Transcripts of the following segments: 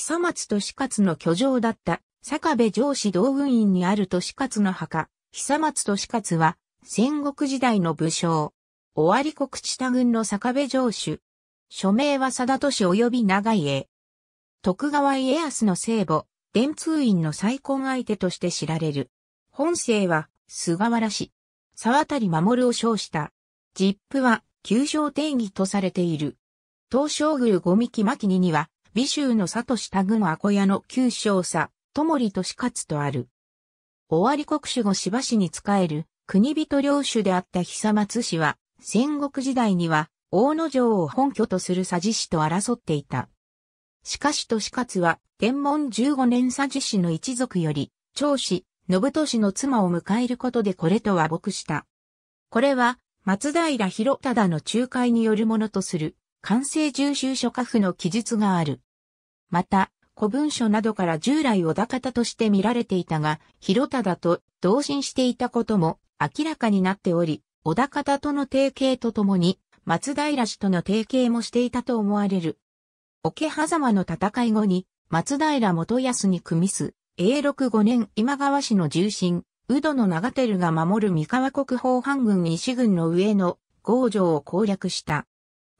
久松利勝の居城だった、坂部城址道軍院にある利勝の墓、久松利勝は、戦国時代の武将。尾張国地多軍の坂部城主。署名は貞市及び長家。徳川家康の聖母、伝通院の再婚相手として知られる。本姓は、菅原氏。沢渡守を称した。実父は、旧姓定義とされている。東照宮五三木牧備には、美州の佐藤田郡ア古屋の旧少佐、ともりとしかつとある。尾張国主後芝氏に仕える国人領主であった久松氏は、戦国時代には大野城を本拠とする佐治氏と争っていた。しかし利勝は、天文15年佐治氏の一族より、長子、信都市の妻を迎えることでこれと和睦した。これは、松平広忠の仲介によるものとする完成重修書家譜の記述がある。また、古文書などから従来小田方として見られていたが、広忠と同心していたことも明らかになっており、小田方との提携とともに、松平氏との提携もしていたと思われる。桶狭間の戦い後に、松平元康に組みす、永禄5年今川氏の重臣、宇戸の長照が守る三河国宝藩軍西軍の上の、郷城を攻略した。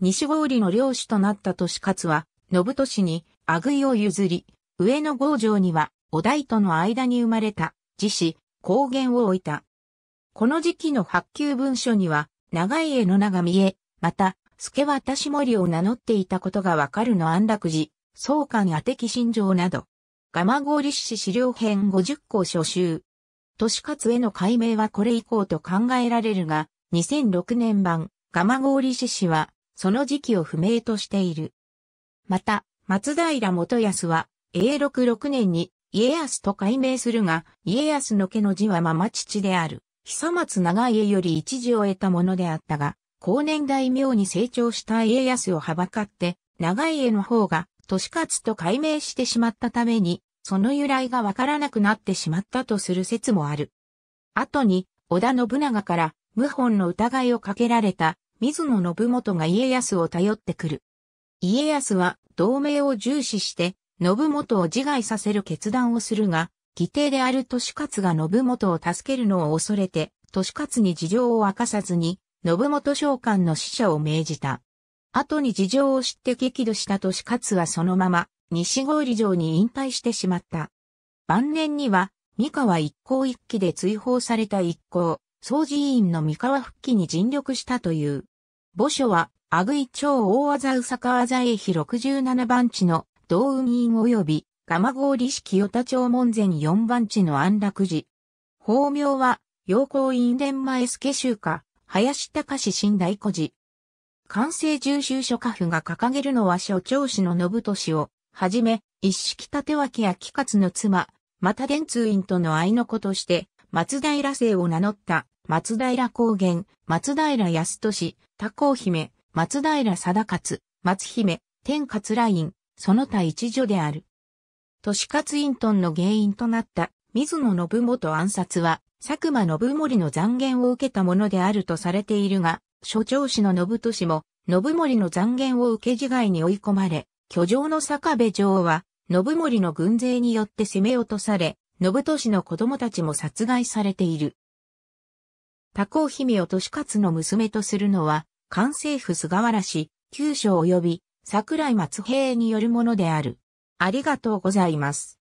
西郡の領主となった利勝は、信利に、あぐいを譲り、上野郷城には、お代との間に生まれた、自死、高原を置いた。この時期の発給文書には、長い絵の長見え、また、助渡し森を名乗っていたことがわかるの安楽寺、総官宛敵心情など、蒲郡市資料編50項書集。都市への解明はこれ以降と考えられるが、2006年版、蒲郡市氏は、その時期を不明としている。また、松平元康は、永禄6年に家康と改名するが、家康の家の字はまま父である、久松長家より一時を得たものであったが、後年大名に成長した家康をはばかって、長家の方が、年勝と改名してしまったために、その由来がわからなくなってしまったとする説もある。後に、織田信長から、謀反の疑いをかけられた水野信元が家康を頼ってくる。家康は同盟を重視して、信元を自害させる決断をするが、義弟である利勝が信元を助けるのを恐れて、利勝に事情を明かさずに、信元召喚の使者を命じた。後に事情を知って激怒した利勝はそのまま、西郡城に引退してしまった。晩年には、三河一向一揆で追放された一向、総寺院の三河復帰に尽力したという。墓所は、阿久井町大技宇坂技駅比67番地の道運院及び、蒲郡市清田町門前4番地の安楽寺。法名は、陽光院伝前助宗家、林隆新大古寺。関西重修書家府が掲げるのは所長氏の信俊を、はじめ、一式立脇や木勝の妻、また伝通院との愛の子として、松平姓を名乗った松平高原、松平康俊、多幸姫、松平貞勝、松姫、天勝ライン、その他一女である。都市活隠遁の原因となった水野信元暗殺は、佐久間信盛の残言を受けたものであるとされているが、所長氏の信俊も、信盛の残言を受け自害に追い込まれ、居城の坂部城は、信盛の軍勢によって攻め落とされ、信俊の子供たちも殺害されている。多幸姫を利勝の娘とするのは、関西府菅原氏、九州及び桜井松平によるものである。ありがとうございます。